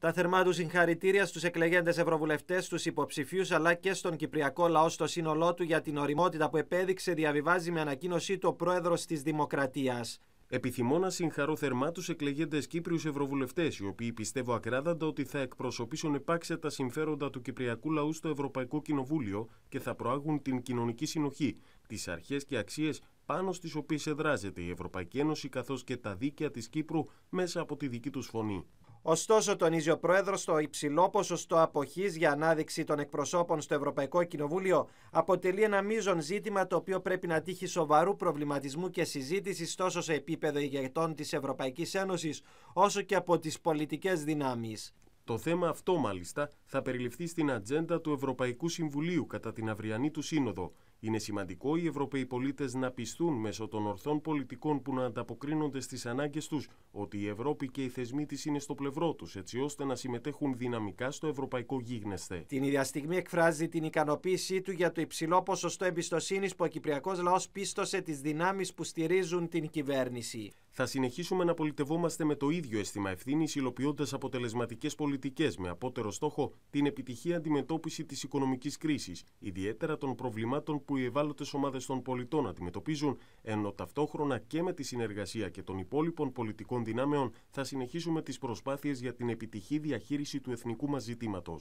Τα θερμά του συγχαρητήρια στους εκλεγέντες Ευρωβουλευτές, στους υποψηφίους αλλά και στον Κυπριακό λαό στο σύνολό του για την οριμότητα που επέδειξε, διαβιβάζει με ανακοίνωσή του ο πρόεδρος της Δημοκρατίας. Επιθυμώ να συγχαρώ θερμά τους εκλεγέντες Κύπριους Ευρωβουλευτές, οι οποίοι πιστεύω ακράδαντα ότι θα εκπροσωπήσουν επάξια τα συμφέροντα του Κυπριακού λαού στο Ευρωπαϊκό Κοινοβούλιο και θα προάγουν την κοινωνική συνοχή, τις αρχές και αξίες πάνω στις οποίες εδράζεται η Ευρωπαϊκή Ένωση καθώς και τα δίκαια της Κύπρου μέσα από τη δική τους φωνή. Ωστόσο, τονίζει ο Πρόεδρος, το υψηλό ποσοστό αποχής για ανάδειξη των εκπροσώπων στο Ευρωπαϊκό Κοινοβούλιο αποτελεί ένα μείζον ζήτημα το οποίο πρέπει να τύχει σοβαρού προβληματισμού και συζήτησης τόσο σε επίπεδο ηγετών της Ευρωπαϊκής Ένωσης, όσο και από τις πολιτικές δυνάμεις. Το θέμα αυτό, μάλιστα, θα περιληφθεί στην ατζέντα του Ευρωπαϊκού Συμβουλίου κατά την αυριανή του Σύνοδο. Είναι σημαντικό οι Ευρωπαίοι πολίτες να πιστούν μέσω των ορθών πολιτικών που να ανταποκρίνονται στις ανάγκες τους ότι η Ευρώπη και οι θεσμοί της είναι στο πλευρό τους, έτσι ώστε να συμμετέχουν δυναμικά στο ευρωπαϊκό γίγνεσθε. Την ίδια στιγμή εκφράζει την ικανοποίησή του για το υψηλό ποσοστό εμπιστοσύνης που ο Κυπριακός λαός πίστοσε τις δυνάμεις που στηρίζουν την κυβέρνηση. Θα συνεχίσουμε να πολιτευόμαστε με το ίδιο αίσθημα ευθύνης, υλοποιώντας αποτελεσματικές πολιτικές με απότερο στόχο την επιτυχή αντιμετώπιση της οικονομικής κρίσης, ιδιαίτερα των προβλημάτων που οι ευάλωτες ομάδες των πολιτών αντιμετωπίζουν, ενώ ταυτόχρονα και με τη συνεργασία και των υπόλοιπων πολιτικών δυνάμεων θα συνεχίσουμε τις προσπάθειες για την επιτυχή διαχείριση του εθνικού μας ζητήματος.